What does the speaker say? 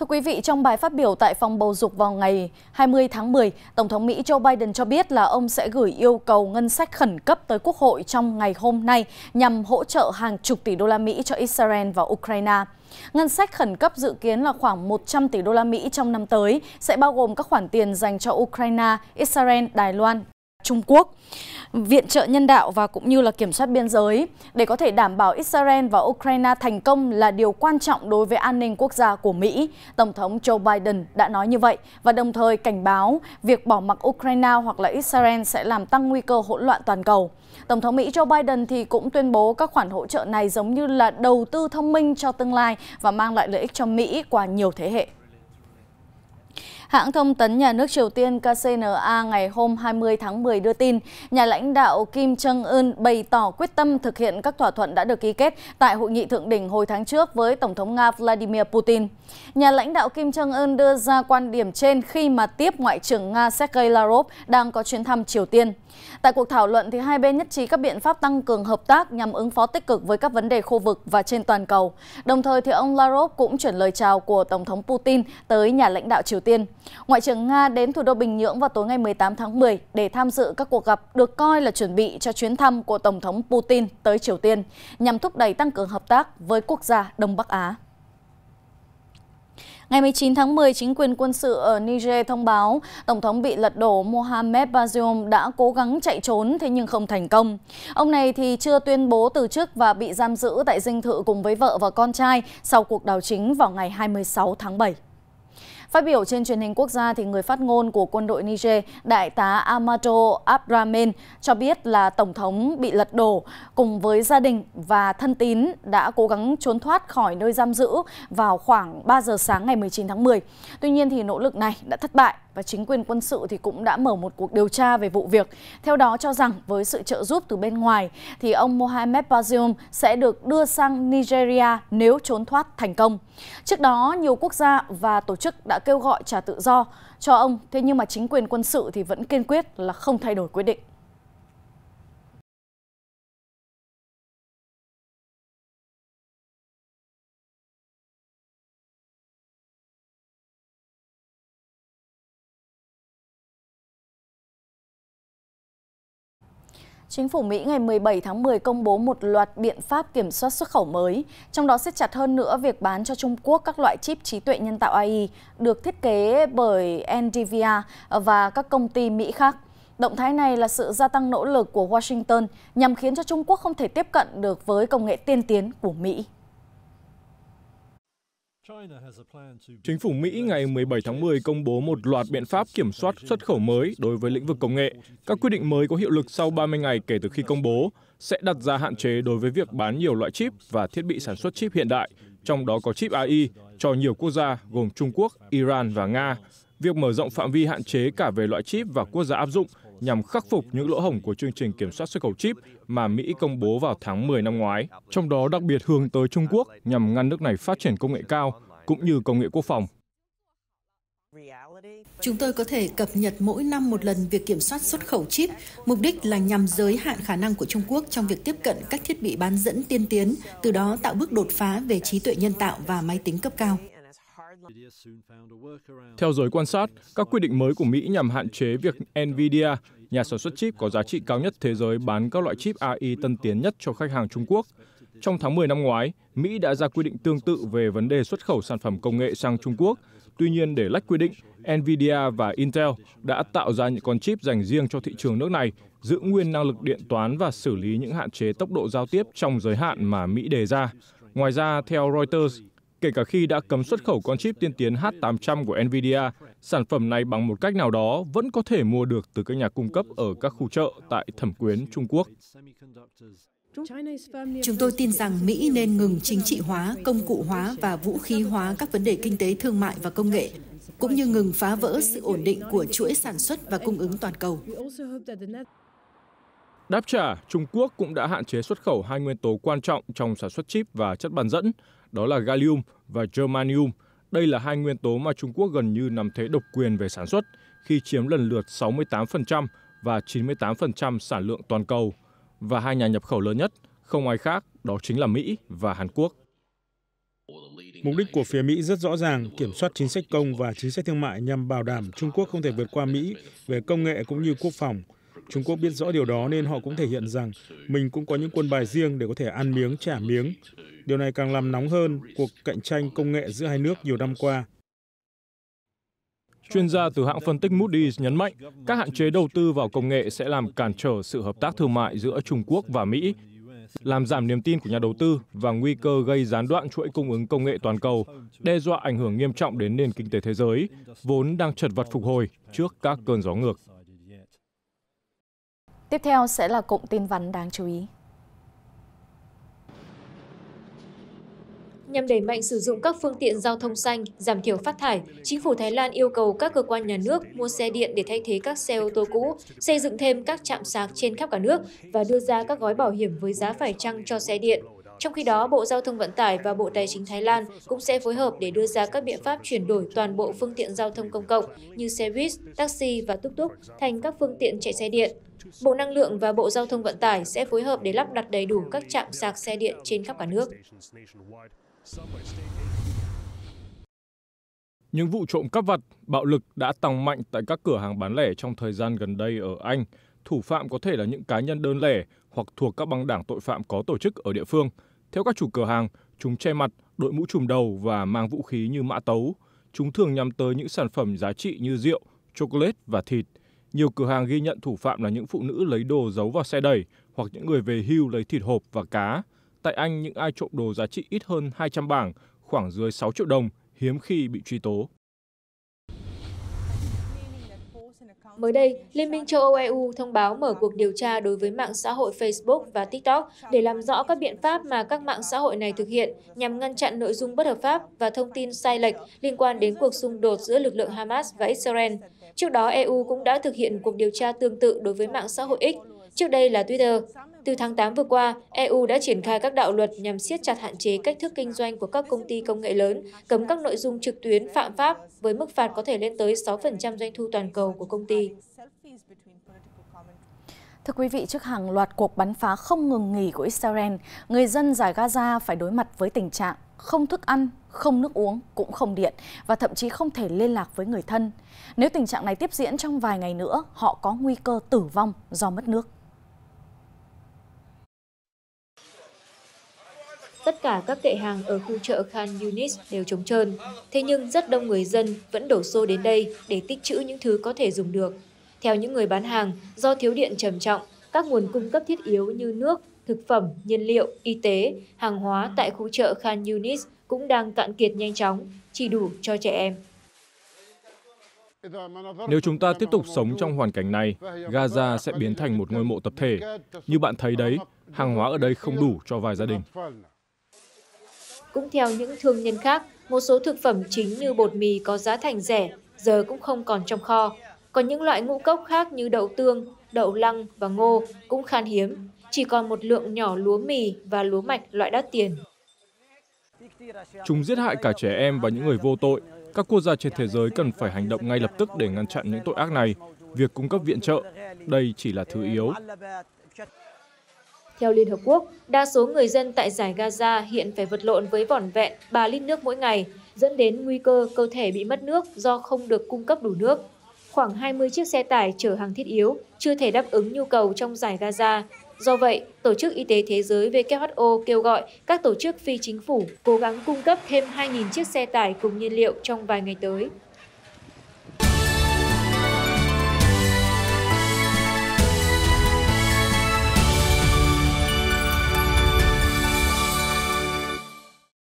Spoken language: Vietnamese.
Thưa quý vị, trong bài phát biểu tại phòng bầu dục vào ngày 20 tháng 10, Tổng thống Mỹ Joe Biden cho biết là ông sẽ gửi yêu cầu ngân sách khẩn cấp tới Quốc hội trong ngày hôm nay nhằm hỗ trợ hàng chục tỷ đô la Mỹ cho Israel và Ukraine. Ngân sách khẩn cấp dự kiến là khoảng 100 tỷ đô la Mỹ trong năm tới, sẽ bao gồm các khoản tiền dành cho Ukraine, Israel, Đài Loan, Trung Quốc viện trợ nhân đạo và cũng như là kiểm soát biên giới để có thể đảm bảo Israel và Ukraine thành công là điều quan trọng đối với an ninh quốc gia của Mỹ. Tổng thống Joe Biden đã nói như vậy và đồng thời cảnh báo việc bỏ mặc Ukraine hoặc là Israel sẽ làm tăng nguy cơ hỗn loạn toàn cầu. Tổng thống Mỹ Joe Biden thì cũng tuyên bố các khoản hỗ trợ này giống như là đầu tư thông minh cho tương lai và mang lại lợi ích cho Mỹ qua nhiều thế hệ. Hãng thông tấn nhà nước Triều Tiên KCNA ngày hôm 20 tháng 10 đưa tin, nhà lãnh đạo Kim Jong Un bày tỏ quyết tâm thực hiện các thỏa thuận đã được ký kết tại hội nghị thượng đỉnh hồi tháng trước với Tổng thống Nga Vladimir Putin. Nhà lãnh đạo Kim Jong Un đưa ra quan điểm trên khi mà tiếp Ngoại trưởng Nga Sergei Lavrov đang có chuyến thăm Triều Tiên. Tại cuộc thảo luận, thì hai bên nhất trí các biện pháp tăng cường hợp tác nhằm ứng phó tích cực với các vấn đề khu vực và trên toàn cầu. Đồng thời, thì ông Lavrov cũng chuyển lời chào của Tổng thống Putin tới nhà lãnh đạo Triều Tiên. Ngoại trưởng Nga đến thủ đô Bình Nhưỡng vào tối ngày 18 tháng 10 để tham dự các cuộc gặp được coi là chuẩn bị cho chuyến thăm của Tổng thống Putin tới Triều Tiên nhằm thúc đẩy tăng cường hợp tác với quốc gia Đông Bắc Á. Ngày 19 tháng 10, chính quyền quân sự ở Niger thông báo Tổng thống bị lật đổ Mohamed Bazoum đã cố gắng chạy trốn thế nhưng không thành công. Ông này thì chưa tuyên bố từ chức và bị giam giữ tại dinh thự cùng với vợ và con trai sau cuộc đảo chính vào ngày 26 tháng 7. Phát biểu trên truyền hình quốc gia, thì người phát ngôn của quân đội Niger, Đại tá Amato Abramen cho biết là Tổng thống bị lật đổ cùng với gia đình và thân tín đã cố gắng trốn thoát khỏi nơi giam giữ vào khoảng 3 giờ sáng ngày 19 tháng 10. Tuy nhiên thì nỗ lực này đã thất bại và chính quyền quân sự thì cũng đã mở một cuộc điều tra về vụ việc. Theo đó cho rằng với sự trợ giúp từ bên ngoài thì ông Mohamed Bazoum sẽ được đưa sang Nigeria nếu trốn thoát thành công. Trước đó, nhiều quốc gia và tổ chức đã kêu gọi trả tự do cho ông, thế nhưng mà chính quyền quân sự thì vẫn kiên quyết là không thay đổi quyết định. Chính phủ Mỹ ngày 17 tháng 10 công bố một loạt biện pháp kiểm soát xuất khẩu mới, trong đó siết chặt hơn nữa việc bán cho Trung Quốc các loại chip trí tuệ nhân tạo AI được thiết kế bởi NVIDIA và các công ty Mỹ khác. Động thái này là sự gia tăng nỗ lực của Washington nhằm khiến cho Trung Quốc không thể tiếp cận được với công nghệ tiên tiến của Mỹ. Chính phủ Mỹ ngày 17 tháng 10 công bố một loạt biện pháp kiểm soát xuất khẩu mới đối với lĩnh vực công nghệ. Các quyết định mới có hiệu lực sau 30 ngày kể từ khi công bố sẽ đặt ra hạn chế đối với việc bán nhiều loại chip và thiết bị sản xuất chip hiện đại, trong đó có chip AI, cho nhiều quốc gia gồm Trung Quốc, Iran và Nga. Việc mở rộng phạm vi hạn chế cả về loại chip và quốc gia áp dụng nhằm khắc phục những lỗ hổng của chương trình kiểm soát xuất khẩu chip mà Mỹ công bố vào tháng 10 năm ngoái, trong đó đặc biệt hướng tới Trung Quốc nhằm ngăn nước này phát triển công nghệ cao cũng như công nghệ quốc phòng. Chúng tôi có thể cập nhật mỗi năm một lần việc kiểm soát xuất khẩu chip, mục đích là nhằm giới hạn khả năng của Trung Quốc trong việc tiếp cận các thiết bị bán dẫn tiên tiến, từ đó tạo bước đột phá về trí tuệ nhân tạo và máy tính cấp cao. Theo giới quan sát, các quy định mới của Mỹ nhằm hạn chế việc NVIDIA, nhà sản xuất chip có giá trị cao nhất thế giới bán các loại chip AI tân tiến nhất cho khách hàng Trung Quốc. Trong tháng 10 năm ngoái, Mỹ đã ra quy định tương tự về vấn đề xuất khẩu sản phẩm công nghệ sang Trung Quốc. Tuy nhiên, để lách quy định, NVIDIA và Intel đã tạo ra những con chip dành riêng cho thị trường nước này, giữ nguyên năng lực điện toán và xử lý những hạn chế tốc độ giao tiếp trong giới hạn mà Mỹ đề ra. Ngoài ra, theo Reuters, kể cả khi đã cấm xuất khẩu con chip tiên tiến H800 của NVIDIA, sản phẩm này bằng một cách nào đó vẫn có thể mua được từ các nhà cung cấp ở các khu chợ tại thẩm quyến Trung Quốc. Chúng tôi tin rằng Mỹ nên ngừng chính trị hóa, công cụ hóa và vũ khí hóa các vấn đề kinh tế, thương mại và công nghệ, cũng như ngừng phá vỡ sự ổn định của chuỗi sản xuất và cung ứng toàn cầu. Đáp trả, Trung Quốc cũng đã hạn chế xuất khẩu hai nguyên tố quan trọng trong sản xuất chip và chất bán dẫn, đó là gallium và germanium. Đây là hai nguyên tố mà Trung Quốc gần như nằm thế độc quyền về sản xuất khi chiếm lần lượt 68% và 98% sản lượng toàn cầu. Và hai nhà nhập khẩu lớn nhất, không ai khác, đó chính là Mỹ và Hàn Quốc. Mục đích của phía Mỹ rất rõ ràng, kiểm soát chính sách công và chính sách thương mại nhằm bảo đảm Trung Quốc không thể vượt qua Mỹ về công nghệ cũng như quốc phòng – trung quốc biết rõ điều đó nên họ cũng thể hiện rằng mình cũng có những quân bài riêng để có thể ăn miếng trả miếng điều này càng làm nóng hơn cuộc cạnh tranh công nghệ giữa hai nước nhiều năm qua Chuyên gia từ hãng phân tích Moody's nhấn mạnh các hạn chế đầu tư vào công nghệ sẽ làm cản trở sự hợp tác thương mại giữa Trung Quốc và Mỹ, làm giảm niềm tin của nhà đầu tư và nguy cơ gây gián đoạn chuỗi cung ứng công nghệ toàn cầu, đe dọa ảnh hưởng nghiêm trọng đến nền kinh tế thế giới, vốn đang chật vật phục hồi trước các cơn gió ngược. Tiếp theo sẽ là cụm tin vắn đáng chú ý. Nhằm đẩy mạnh sử dụng các phương tiện giao thông xanh, giảm thiểu phát thải, chính phủ Thái Lan yêu cầu các cơ quan nhà nước mua xe điện để thay thế các xe ô tô cũ, xây dựng thêm các trạm sạc trên khắp cả nước và đưa ra các gói bảo hiểm với giá phải chăng cho xe điện. Trong khi đó, Bộ Giao thông Vận tải và Bộ Tài chính Thái Lan cũng sẽ phối hợp để đưa ra các biện pháp chuyển đổi toàn bộ phương tiện giao thông công cộng như xe buýt, taxi và túc-túc thành các phương tiện chạy xe điện. Bộ Năng lượng và Bộ Giao thông Vận tải sẽ phối hợp để lắp đặt đầy đủ các trạm sạc xe điện trên khắp cả nước. Những vụ trộm cắp vặt, bạo lực đã tăng mạnh tại các cửa hàng bán lẻ trong thời gian gần đây ở Anh. Thủ phạm có thể là những cá nhân đơn lẻ hoặc thuộc các băng đảng tội phạm có tổ chức ở địa phương – theo các chủ cửa hàng, chúng che mặt, đội mũ trùm đầu và mang vũ khí như mã tấu. Chúng thường nhắm tới những sản phẩm giá trị như rượu, chocolate và thịt. Nhiều cửa hàng ghi nhận thủ phạm là những phụ nữ lấy đồ giấu vào xe đẩy hoặc những người về hưu lấy thịt hộp và cá. Tại Anh, những ai trộm đồ giá trị ít hơn 200 bảng, khoảng dưới 6 triệu đồng, hiếm khi bị truy tố. Mới đây, Liên minh châu Âu EU thông báo mở cuộc điều tra đối với mạng xã hội Facebook và TikTok để làm rõ các biện pháp mà các mạng xã hội này thực hiện nhằm ngăn chặn nội dung bất hợp pháp và thông tin sai lệch liên quan đến cuộc xung đột giữa lực lượng Hamas và Israel. Trước đó, EU cũng đã thực hiện cuộc điều tra tương tự đối với mạng xã hội X, trước đây là Twitter. Từ tháng 8 vừa qua, EU đã triển khai các đạo luật nhằm siết chặt hạn chế cách thức kinh doanh của các công ty công nghệ lớn, cấm các nội dung trực tuyến phạm pháp với mức phạt có thể lên tới 6% doanh thu toàn cầu của công ty. Thưa quý vị, trước hàng loạt cuộc bắn phá không ngừng nghỉ của Israel, người dân giải Gaza phải đối mặt với tình trạng không thức ăn, không nước uống, cũng không điện và thậm chí không thể liên lạc với người thân. Nếu tình trạng này tiếp diễn trong vài ngày nữa, họ có nguy cơ tử vong do mất nước. Tất cả các kệ hàng ở khu chợ Khan Yunis đều trống trơn, thế nhưng rất đông người dân vẫn đổ xô đến đây để tích trữ những thứ có thể dùng được. Theo những người bán hàng, do thiếu điện trầm trọng, các nguồn cung cấp thiết yếu như nước, thực phẩm, nhiên liệu, y tế, hàng hóa tại khu chợ Khan Yunis cũng đang cạn kiệt nhanh chóng, chỉ đủ cho trẻ em. Nếu chúng ta tiếp tục sống trong hoàn cảnh này, Gaza sẽ biến thành một ngôi mộ tập thể. Như bạn thấy đấy, hàng hóa ở đây không đủ cho vài gia đình. Cũng theo những thương nhân khác, một số thực phẩm chính như bột mì có giá thành rẻ, giờ cũng không còn trong kho. Còn những loại ngũ cốc khác như đậu tương, đậu lăng và ngô cũng khan hiếm, chỉ còn một lượng nhỏ lúa mì và lúa mạch loại đắt tiền. Chúng giết hại cả trẻ em và những người vô tội. Các quốc gia trên thế giới cần phải hành động ngay lập tức để ngăn chặn những tội ác này. Việc cung cấp viện trợ, đây chỉ là thứ yếu. Theo Liên Hợp Quốc, đa số người dân tại giải Gaza hiện phải vật lộn với vỏn vẹn 3 lít nước mỗi ngày, dẫn đến nguy cơ cơ thể bị mất nước do không được cung cấp đủ nước. Khoảng 20 chiếc xe tải chở hàng thiết yếu chưa thể đáp ứng nhu cầu trong giải Gaza. Do vậy, Tổ chức Y tế Thế giới WHO kêu gọi các tổ chức phi chính phủ cố gắng cung cấp thêm 2.000 chiếc xe tải cùng nhiên liệu trong vài ngày tới.